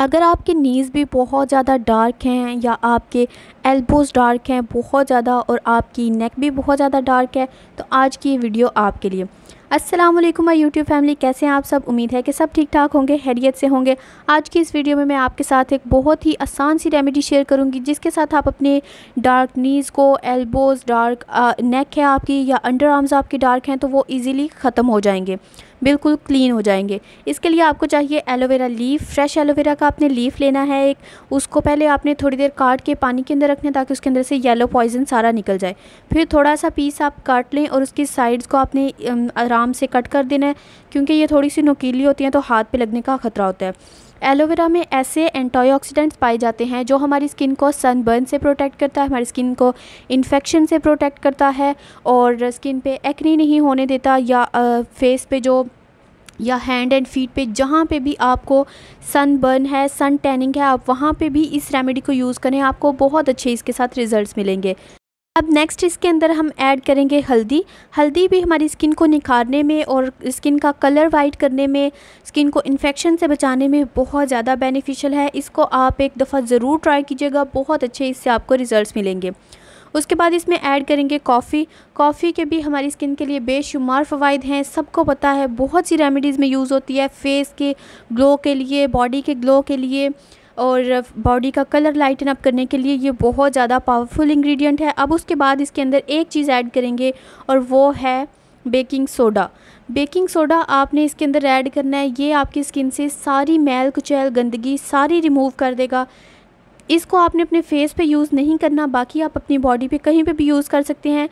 अगर आपके नीज़ भी बहुत ज़्यादा डार्क हैं या आपके एल्बोज़ डार्क हैं बहुत ज़्यादा और आपकी नेक भी बहुत ज़्यादा डार्क है तो आज की ये वीडियो आपके लिए असलम माई यूट्यूब फैमिली कैसे हैं आप सब उम्मीद है कि सब ठीक ठाक होंगे हैरियत से होंगे आज की इस वीडियो में मैं आपके साथ एक बहुत ही आसान सी रेमेडी शेयर करूंगी जिसके साथ आप अपने डार्क नीज़ को एल्बोज़ डार्क नेक है आपकी या अंडर आर्म्स आपके डार्क हैं तो वो ईज़िली ख़त्म हो जाएंगे बिल्कुल क्लीन हो जाएंगे इसके लिए आपको चाहिए एलोवेरा लीफ फ्रेश एलोवेरा का आपने लीफ लेना है एक उसको पहले आपने थोड़ी देर काट के पानी के अंदर रखना ताकि उसके अंदर से येलो पॉइजन सारा निकल जाए फिर थोड़ा सा पीस आप काट लें और उसकी साइड्स को आपने आराम आराम से कट कर देना है क्योंकि ये थोड़ी सी नुकीली होती हैं तो हाथ पे लगने का ख़तरा होता है एलोवेरा में ऐसे एंटीऑक्सीडेंट्स पाए जाते हैं जो हमारी स्किन को सनबर्न से प्रोटेक्ट करता है हमारी स्किन को इन्फेक्शन से प्रोटेक्ट करता है और स्किन पे एक्नी नहीं होने देता या आ, फेस पे जो या हैंड एंड फीट पे जहाँ पे भी आपको सन बर्न है सन टैनिंग है आप वहाँ पे भी इस रेमेडी को यूज़ करें आपको बहुत अच्छे इसके साथ रिजल्ट्स मिलेंगे अब नेक्स्ट इसके अंदर हम ऐड करेंगे हल्दी हल्दी भी हमारी स्किन को निखारने में और स्किन का कलर वाइट करने में स्किन को इन्फेक्शन से बचाने में बहुत ज़्यादा बेनिफिशियल है इसको आप एक दफ़ा ज़रूर ट्राई कीजिएगा बहुत अच्छे इससे आपको रिज़ल्ट मिलेंगे उसके बाद इसमें ऐड करेंगे कॉफ़ी कॉफ़ी के भी हमारी स्किन के लिए बेशुमार फ़वाद हैं सबको पता है बहुत सी रेमेडीज़ में यूज़ होती है फेस के ग्लो के लिए बॉडी के ग्लो के लिए और बॉडी का कलर लाइटन अप करने के लिए ये बहुत ज़्यादा पावरफुल इंग्रेडिएंट है अब उसके बाद इसके अंदर एक चीज़ ऐड करेंगे और वो है बेकिंग सोडा बेकिंग सोडा आपने इसके अंदर ऐड करना है ये आपकी स्किन से सारी मैल कुचैल गंदगी सारी रिमूव कर देगा इसको आपने अपने फेस पे यूज़ नहीं करना बाकी आप अपनी बॉडी पे कहीं पे भी यूज़ कर सकते हैं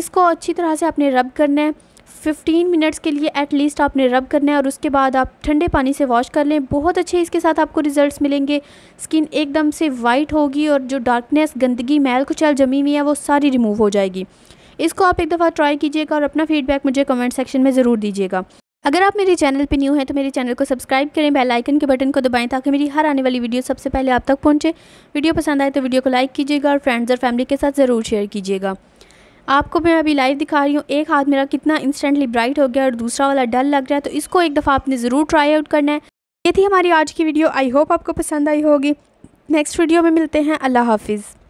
इसको अच्छी तरह से आपने रब करना है 15 मिनट्स के लिए एटलीस्ट आपने रब करना है और उसके बाद आप ठंडे पानी से वॉश कर लें बहुत अच्छे इसके साथ आपको रिजल्ट्स मिलेंगे स्किन एकदम से वाइट होगी और जो डार्कनेस गंदगी मैल कुचैल जमी हुई है वो सारी रिमूव हो जाएगी इसको आप एक दफ़ा ट्राई कीजिएगा और अपना फीडबैक मुझे कमेंट सेक्शन में ज़रूर दीजिएगा अगर आप मेरे चैनल पर न्यू हैं तो मेरे चैनल को सब्सक्राइब करें बेल आइकन के बटन को दबाएं ताकि मेरी हर आने वाली वीडियो सबसे पहले आप तक पहुंचे वीडियो पसंद आए तो वीडियो को लाइक कीजिएगा और फ्रेंड्स और फैमिली के साथ ज़रूर शेयर कीजिएगा आपको मैं अभी लाइव दिखा रही हूँ एक हाथ मेरा कितना इंस्टेंटली ब्राइट हो गया और दूसरा वाला डल लग रहा है तो इसको एक दफ़ा आपने ज़रूर ट्राई आउट करना है ये थी हमारी आज की वीडियो आई होप आपको पसंद आई होगी नेक्स्ट वीडियो में मिलते हैं अल्लाह हाफिज़